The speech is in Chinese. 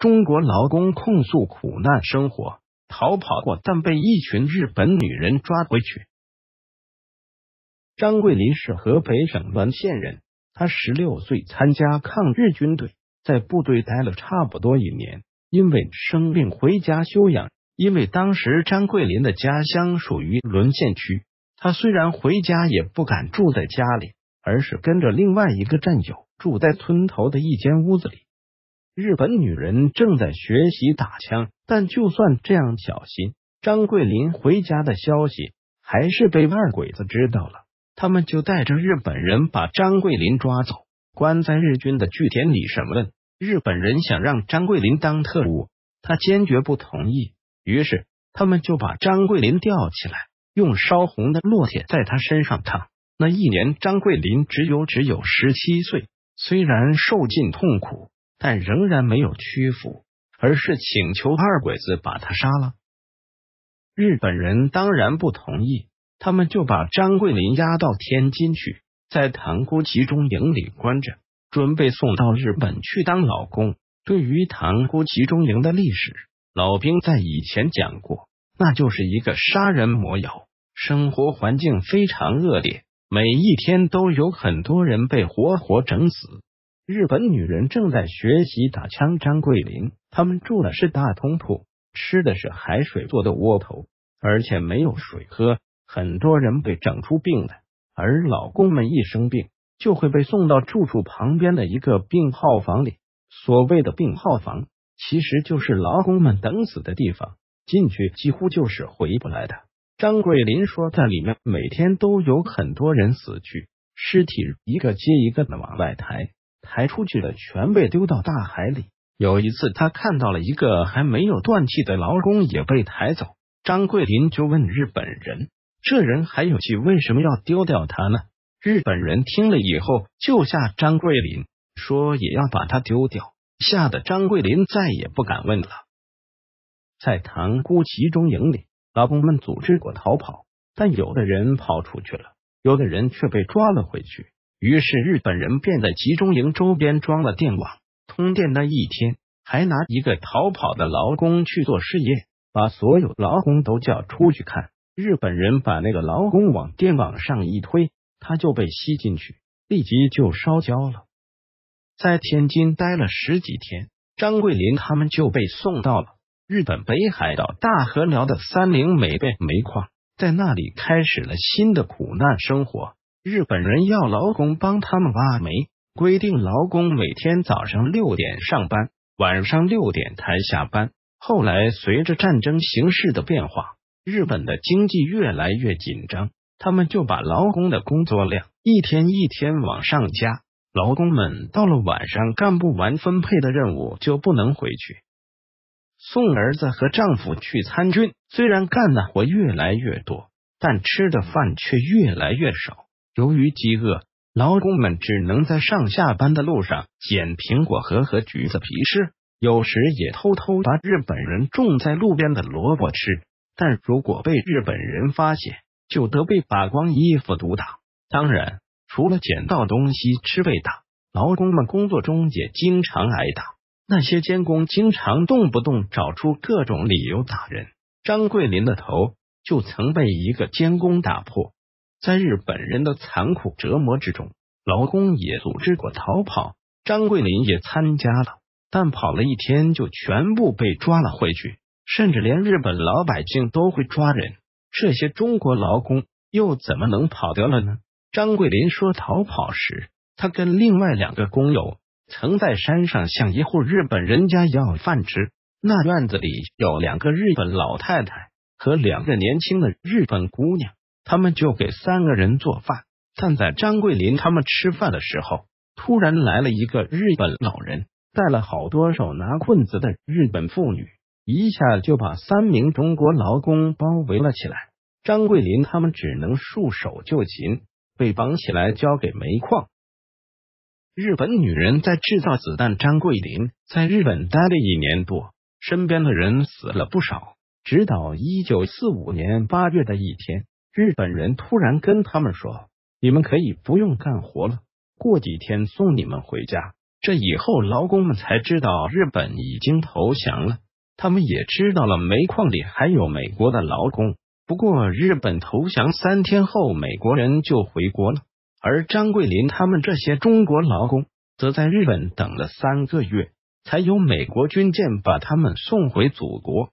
中国劳工控诉苦难生活，逃跑过，但被一群日本女人抓回去。张桂林是河北省滦县人，他十六岁参加抗日军队，在部队待了差不多一年，因为生病回家休养。因为当时张桂林的家乡属于沦陷区，他虽然回家也不敢住在家里，而是跟着另外一个战友住在村头的一间屋子里。日本女人正在学习打枪，但就算这样小心，张桂林回家的消息还是被二鬼子知道了。他们就带着日本人把张桂林抓走，关在日军的据点里审问。日本人想让张桂林当特务，他坚决不同意。于是他们就把张桂林吊起来，用烧红的烙铁在他身上烫。那一年，张桂林只有只有十七岁，虽然受尽痛苦。但仍然没有屈服，而是请求二鬼子把他杀了。日本人当然不同意，他们就把张桂林押到天津去，在塘沽集中营里关着，准备送到日本去当劳工。对于塘沽集中营的历史，老兵在以前讲过，那就是一个杀人魔窑，生活环境非常恶劣，每一天都有很多人被活活整死。日本女人正在学习打枪。张桂林，他们住的是大通铺，吃的是海水做的窝头，而且没有水喝。很多人被整出病来，而老公们一生病就会被送到住处旁边的一个病号房里。所谓的病号房，其实就是劳工们等死的地方。进去几乎就是回不来的。张桂林说，在里面每天都有很多人死去，尸体一个接一个的往外抬。抬出去的全被丢到大海里。有一次，他看到了一个还没有断气的劳工也被抬走，张桂林就问日本人：“这人还有气，为什么要丢掉他呢？”日本人听了以后，救下张桂林，说也要把他丢掉，吓得张桂林再也不敢问了。在塘沽集中营里，劳工们组织过逃跑，但有的人跑出去了，有的人却被抓了回去。于是日本人便在集中营周边装了电网，通电那一天还拿一个逃跑的劳工去做试验，把所有劳工都叫出去看，日本人把那个劳工往电网上一推，他就被吸进去，立即就烧焦了。在天津待了十几天，张桂林他们就被送到了日本北海道大和苗的三菱美贝煤矿，在那里开始了新的苦难生活。日本人要劳工帮他们挖煤，规定劳工每天早上六点上班，晚上六点才下班。后来随着战争形势的变化，日本的经济越来越紧张，他们就把劳工的工作量一天一天往上加。劳工们到了晚上干不完分配的任务，就不能回去送儿子和丈夫去参军。虽然干的活越来越多，但吃的饭却越来越少。由于饥饿，劳工们只能在上下班的路上捡苹果核和橘子皮吃，有时也偷偷把日本人种在路边的萝卜吃。但如果被日本人发现，就得被扒光衣服毒打。当然，除了捡到东西吃被打，劳工们工作中也经常挨打。那些监工经常动不动找出各种理由打人。张桂林的头就曾被一个监工打破。在日本人的残酷折磨之中，劳工也组织过逃跑，张桂林也参加了，但跑了一天就全部被抓了回去。甚至连日本老百姓都会抓人，这些中国劳工又怎么能跑得了呢？张桂林说，逃跑时他跟另外两个工友曾在山上向一户日本人家要饭吃，那院子里有两个日本老太太和两个年轻的日本姑娘。他们就给三个人做饭，但在张桂林他们吃饭的时候，突然来了一个日本老人，带了好多手拿棍子的日本妇女，一下就把三名中国劳工包围了起来。张桂林他们只能束手就擒，被绑起来交给煤矿日本女人在制造子弹。张桂林在日本待了一年多，身边的人死了不少，直到一九四五年八月的一天。日本人突然跟他们说：“你们可以不用干活了，过几天送你们回家。”这以后，劳工们才知道日本已经投降了，他们也知道了煤矿里还有美国的劳工。不过，日本投降三天后，美国人就回国了，而张桂林他们这些中国劳工则在日本等了三个月，才有美国军舰把他们送回祖国。